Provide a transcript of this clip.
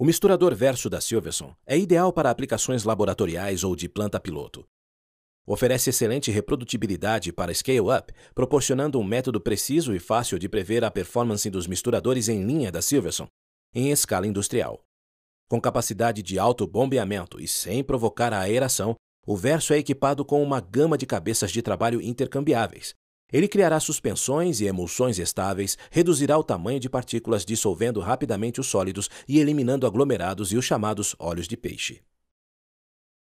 O misturador verso da Silverson é ideal para aplicações laboratoriais ou de planta piloto. Oferece excelente reprodutibilidade para scale-up, proporcionando um método preciso e fácil de prever a performance dos misturadores em linha da Silverson, em escala industrial. Com capacidade de alto bombeamento e sem provocar a aeração, o verso é equipado com uma gama de cabeças de trabalho intercambiáveis, ele criará suspensões e emulsões estáveis, reduzirá o tamanho de partículas dissolvendo rapidamente os sólidos e eliminando aglomerados e os chamados óleos de peixe.